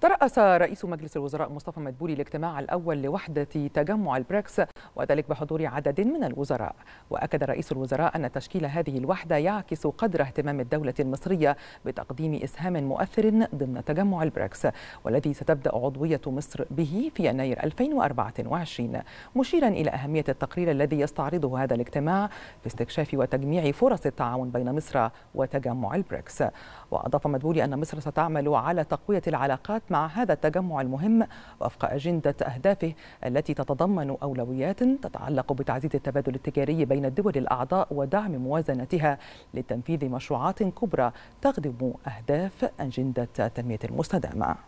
ترأس رئيس مجلس الوزراء مصطفى مدبولي الاجتماع الأول لوحدة تجمع البريكس وذلك بحضور عدد من الوزراء وأكد رئيس الوزراء أن تشكيل هذه الوحدة يعكس قدر اهتمام الدولة المصرية بتقديم إسهام مؤثر ضمن تجمع البريكس والذي ستبدأ عضوية مصر به في يناير 2024 مشيرا إلى أهمية التقرير الذي يستعرضه هذا الاجتماع في استكشاف وتجميع فرص التعاون بين مصر وتجمع البريكس وأضاف مدبولي أن مصر ستعمل على تقوية العلاقات مع هذا التجمع المهم وفق أجندة أهدافه التي تتضمن أولويات تتعلق بتعزيز التبادل التجاري بين الدول الأعضاء ودعم موازنتها لتنفيذ مشروعات كبرى تخدم أهداف أجندة التنمية المستدامة